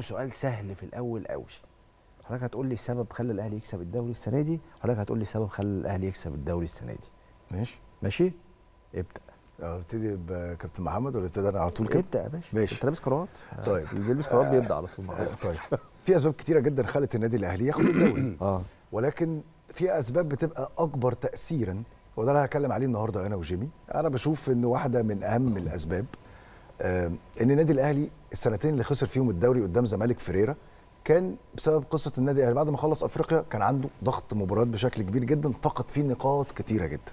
سؤال سهل في الاول قوي حضرتك هتقول لي السبب خلى الاهلي يكسب الدوري السنه دي حضرتك هتقول لي السبب خلى الاهلي يكسب الدوري السنه دي ماشي ماشي ابدا أه، ابتدي بكابتن محمد ولا ابتدي انا على طول كده ابدا يا باشا ماشي انت لابس كروات طيب اللي بيلبس كروات بيبدا على طول أه، طيب في اسباب كتيره جدا خلت النادي الاهلي ياخد الدوري اه ولكن في اسباب بتبقى اكبر تاثيرا وده اللي هتكلم عليه النهارده انا وجيمي انا بشوف ان واحده من اهم الاسباب آه، ان النادي الاهلي السنتين اللي خسر فيهم الدوري قدام زمالك فريرة كان بسبب قصه النادي الاهلي بعد ما خلص افريقيا كان عنده ضغط مباريات بشكل كبير جدا فقد فيه نقاط كثيره جدا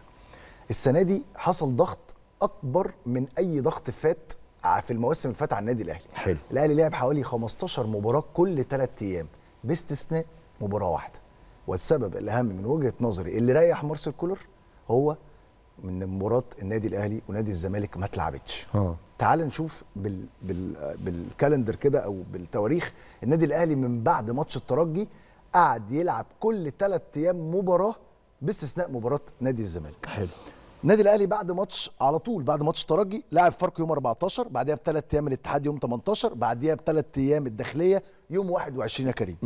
السنه دي حصل ضغط اكبر من اي ضغط فات في المواسم اللي فاتت على النادي الاهلي حلو الاهلي لعب حوالي 15 مباراه كل ثلاث ايام باستثناء مباراه واحده والسبب الاهم من وجهه نظري اللي ريح مارسيل كولر هو من مباراه النادي الاهلي ونادي الزمالك ما اتلعبتش اه. تعال نشوف بال... بال... بالكالندر كده او بالتواريخ النادي الاهلي من بعد ماتش الترجي قعد يلعب كل ثلاث ايام مباراه باستثناء مباراه نادي الزمالك حلو النادي الاهلي بعد ماتش على طول بعد ماتش الترجي لعب فاركو يوم 14 بعديها بثلاث ايام الاتحاد يوم 18 بعديها بثلاث ايام الداخليه يوم 21 يا كريم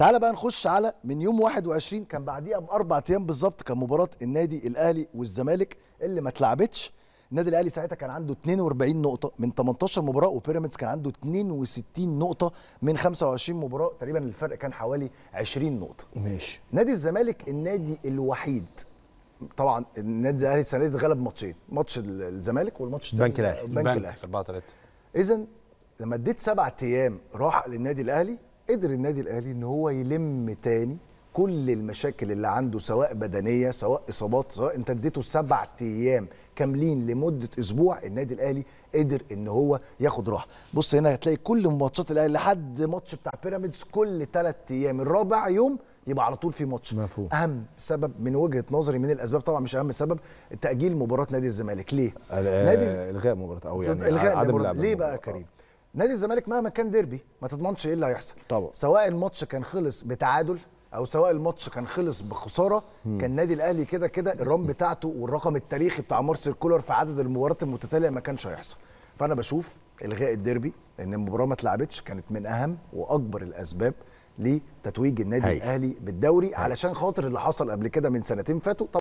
تعال بقى نخش على من يوم 21 كان بعديها باربع ايام بالظبط كان مباراه النادي الاهلي والزمالك اللي ما اتلعبتش النادي الاهلي ساعتها كان عنده 42 نقطه من 18 مباراه وبيراميدز كان عنده 62 نقطه من 25 مباراه تقريبا الفرق كان حوالي 20 نقطه ماشي نادي الزمالك النادي الوحيد طبعا النادي الاهلي السنه دي اتغلب ماتشين ماتش الزمالك والماتش البنك الاهلي البنك الاهلي 4 3 اذا لما اديت سبع ايام راحه للنادي الاهلي قدر النادي الاهلي ان هو يلم تاني كل المشاكل اللي عنده سواء بدنيه سواء اصابات سواء انت اديته سبع ايام كاملين لمده اسبوع النادي الاهلي قدر ان هو ياخد راحه بص هنا هتلاقي كل ماتشات الاهلي لحد ماتش بتاع بيراميدز كل ثلاث ايام الرابع يوم يبقى على طول في ماتش مفهوم. اهم سبب من وجهه نظري من الاسباب طبعا مش اهم سبب تاجيل مباراه نادي الزمالك ليه نادي الغاء مباراه او يعني الغاء عدم مباراة. ليه بقى يا كريم نادي الزمالك مهما كان ديربي ما تضمنش ايه اللي هيحصل طبعا سواء الماتش كان خلص بتعادل او سواء الماتش كان خلص بخساره مم. كان النادي الاهلي كده كده الرام بتاعته والرقم التاريخي بتاع مارسيل كولر في عدد المباريات المتتاليه ما كانش هيحصل فانا بشوف الغاء الديربي لان المباراه ما اتلعبتش كانت من اهم واكبر الاسباب لتتويج النادي هي. الاهلي بالدوري هي. علشان خاطر اللي حصل قبل كده من سنتين فاتوا